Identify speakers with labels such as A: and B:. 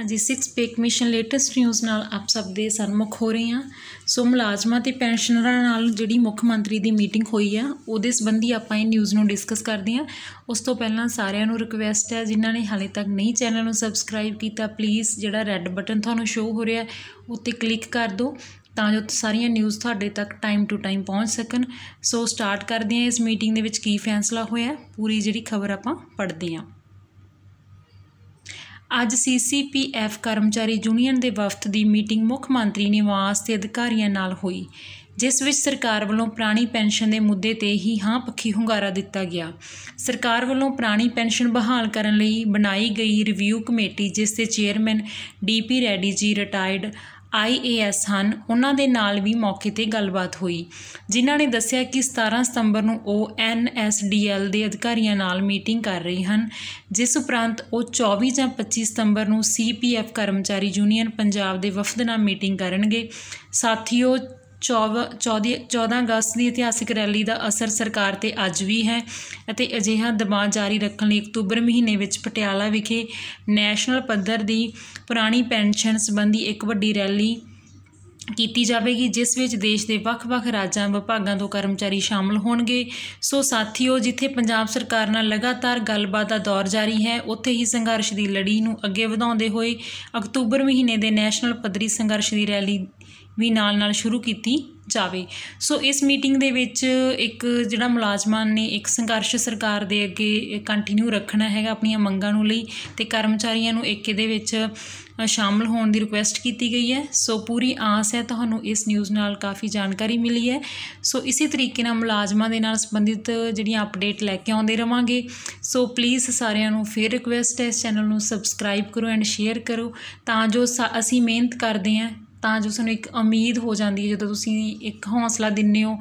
A: ਹਾਂਜੀ 6 ਪੇਕ mission latest news ਨਾਲ ਆਪ ਸਭ ਦੇ ਸਨਮੁਖ ਹੋ ਰਹੇ ਹਾਂ ਸੋ ਮੁਲਾਜ਼ਮਾਂ ਤੇ ਪੈਨਸ਼ਨਰਾਂ ਨਾਲ ਜਿਹੜੀ ਮੁੱਖ ਮੰਤਰੀ ਦੀ ਮੀਟਿੰਗ ਹੋਈ ਆ ਉਹਦੇ ਸੰਬੰਧੀ ਆਪਾਂ ਇਹ ਨਿਊਜ਼ ਨੂੰ ਡਿਸਕਸ ਕਰਦੇ ਹਾਂ ਉਸ ਤੋਂ ਪਹਿਲਾਂ ਸਾਰਿਆਂ ਨੂੰ ਰਿਕਵੈਸਟ ਹੈ ਜਿਨ੍ਹਾਂ ਨੇ ਹਾਲੇ ਤੱਕ ਨਹੀਂ ਚੈਨਲ ਨੂੰ ਸਬਸਕ੍ਰਾਈਬ ਕੀਤਾ ਪਲੀਜ਼ ਜਿਹੜਾ ਰੈੱਡ ਬਟਨ ਤੁਹਾਨੂੰ ਸ਼ੋ ਹੋ ਰਿਹਾ ਉੱਤੇ ਕਲਿੱਕ ਕਰ ਦਿਓ ਤਾਂ ਜੋ ਸਾਰੀਆਂ ਨਿਊਜ਼ ਤੁਹਾਡੇ ਤੱਕ ਟਾਈਮ ਟੂ ਟਾਈਮ ਪਹੁੰਚ ਸਕਣ ਸੋ ਸਟਾਰਟ ਕਰਦੇ ਹਾਂ ਇਸ ਮੀਟਿੰਗ ਦੇ ਵਿੱਚ ਕੀ ਫੈਸਲਾ ਹੋਇਆ ਪੂਰੀ ਜਿਹੜੀ ਖਬਰ ਆਪਾਂ ਪੜ੍ਹਦੇ ਹਾਂ ਅੱਜ ਸੀਸੀਪੀਐਫ ਕਰਮਚਾਰੀ ਯੂਨੀਅਨ ਦੇ ਵਫਦ ਦੀ ਮੀਟਿੰਗ ਮੁੱਖ ਮੰਤਰੀ ਨਿਵਾਸ ਤੇ ਅਧਿਕਾਰੀਆਂ ਨਾਲ ਹੋਈ ਜਿਸ ਵਿੱਚ ਸਰਕਾਰ ਵੱਲੋਂ ਪ੍ਰਾਣੀ ਪੈਨਸ਼ਨ ਦੇ ਮੁੱਦੇ ਤੇ ਹੀ ਹਾਂ ਪੱਖੀ ਹੁੰਗਾਰਾ ਦਿੱਤਾ ਗਿਆ ਸਰਕਾਰ ਵੱਲੋਂ ਪ੍ਰਾਣੀ ਪੈਨਸ਼ਨ ਬਹਾਲ ਕਰਨ ਲਈ ਬਣਾਈ ਗਈ ਰਿਵਿਊ ਕਮੇਟੀ ਜਿਸ ਦੇ chairman DP Reddy ji retired IAS ਹਨ ਉਹਨਾਂ ਦੇ ਨਾਲ ਵੀ ਮੌਕੇ ਤੇ ਗੱਲਬਾਤ ਹੋਈ ਜਿਨ੍ਹਾਂ ਨੇ ਦੱਸਿਆ ਕਿ 17 ਸਤੰਬਰ ਨੂੰ ਉਹ ਐਨਐਸਡੀਐਲ ਦੇ ਅਧਿਕਾਰੀਆਂ ਨਾਲ ਮੀਟਿੰਗ ਕਰ ਰਹੇ ਹਨ ਜਿਸ ਉਪਰੰਤ ਉਹ 24 ਜਾਂ 25 ਸਤੰਬਰ ਨੂੰ ਸੀਪੀਐਫ ਕਰਮਚਾਰੀ ਯੂਨੀਅਨ ਪੰਜਾਬ ਦੇ ਵਫਦ ਨਾਲ ਮੀਟਿੰਗ ਕਰਨਗੇ ਸਾਥੀਓ 14 ਅਗਸਤ ਦੀ ਇਤਿਹਾਸਿਕ ਰੈਲੀ ਦਾ ਅਸਰ ਸਰਕਾਰ ਤੇ ਅੱਜ ਵੀ ਹੈ ਅਤੇ ਅਜਿਹਾ ਦਬਾਅ ਜਾਰੀ ਰੱਖਣ ਲਈ ਅਕਤੂਬਰ ਮਹੀਨੇ ਵਿੱਚ ਪਟਿਆਲਾ ਵਿਖੇ ਨੈਸ਼ਨਲ ਪੱਧਰ ਦੀ ਪੁਰਾਣੀ ਪੈਨਸ਼ਨ ਸੰਬੰਧੀ ਇੱਕ ਵੱਡੀ ਰੈਲੀ ਕੀਤੀ ਜਾਵੇਗੀ ਜਿਸ ਵਿੱਚ ਦੇਸ਼ ਦੇ ਵੱਖ-ਵੱਖ ਰਾਜਾਂ ਵਿਭਾਗਾਂ ਤੋਂ ਕਰਮਚਾਰੀ ਸ਼ਾਮਲ ਹੋਣਗੇ ਸੋ ਸਾਥੀਓ ਜਿੱਥੇ ਪੰਜਾਬ ਸਰਕਾਰ ਨਾਲ ਲਗਾਤਾਰ ਗੱਲਬਾਤ ਦਾ ਦੌਰ ਜਾਰੀ ਹੈ ਉੱਥੇ ਹੀ ਸੰਘਰਸ਼ ਦੀ ਲੜੀ ਨੂੰ ਅੱਗੇ ਵਧਾਉਂਦੇ ਹੋਏ ਅਕਤੂਬਰ ਮਹੀਨੇ ਦੇ ਨੈਸ਼ਨਲ ਪੱਧਰੀ ਸੰਘਰਸ਼ ਦੀ ਰੈਲੀ ਵੀ ਨਾਲ-ਨਾਲ ਸ਼ੁਰੂ ਕੀਤੀ ਜਾਵੇ ਸੋ ਇਸ ਮੀਟਿੰਗ ਦੇ ਵਿੱਚ ਇੱਕ ਜਿਹੜਾ ਮੁਲਾਜ਼ਮਾਂ ਨੇ ਇੱਕ ਸੰਘਰਸ਼ ਸਰਕਾਰ ਦੇ ਅੱਗੇ ਕੰਟੀਨਿਊ ਰੱਖਣਾ ਹੈਗਾ ਆਪਣੀਆਂ ਮੰਗਾਂ ਨੂੰ ਲਈ ਤੇ ਕਰਮਚਾਰੀਆਂ ਨੂੰ ਇੱਕ ਇਹਦੇ ਵਿੱਚ ਸ਼ਾਮਲ ਹੋਣ ਦੀ ਰਿਕੁਐਸਟ ਕੀਤੀ ਗਈ ਹੈ ਸੋ ਪੂਰੀ ਆਸ ਹੈ ਤੁਹਾਨੂੰ ਇਸ ਨਿਊਜ਼ ਨਾਲ ਕਾਫੀ ਜਾਣਕਾਰੀ ਮਿਲੀ ਹੈ ਸੋ ਇਸੇ ਤਰੀਕੇ ਨਾਲ ਮੁਲਾਜ਼ਮਾਂ ਦੇ ਨਾਲ ਸੰਬੰਧਿਤ ਜਿਹੜੀਆਂ ਅਪਡੇਟ ਲੈ ਕੇ ਆਉਂਦੇ ਰਵਾਂਗੇ ਸੋ ਪਲੀਜ਼ ਸਾਰਿਆਂ ਨੂੰ ਫੇਰ ਰਿਕੁਐਸਟ ਹੈ ਇਸ ਚੈਨਲ ਨੂੰ ਸਬਸਕ੍ਰਾਈਬ ਕਰੋ ਐਂਡ ਸ਼ੇਅਰ ਕਰੋ ਤਾਂ ਜੋ ਅਸੀਂ ਮਿਹਨਤ ਕਰਦੇ ਆਂ ਤਾਂ ਜੋ ਸਾਨੂੰ ਇੱਕ ਉਮੀਦ ਹੋ ਜਾਂਦੀ ਹੈ ਜਦੋਂ ਤੁਸੀਂ ਇੱਕ ਹੌਸਲਾ ਦਿੰਦੇ ਹੋ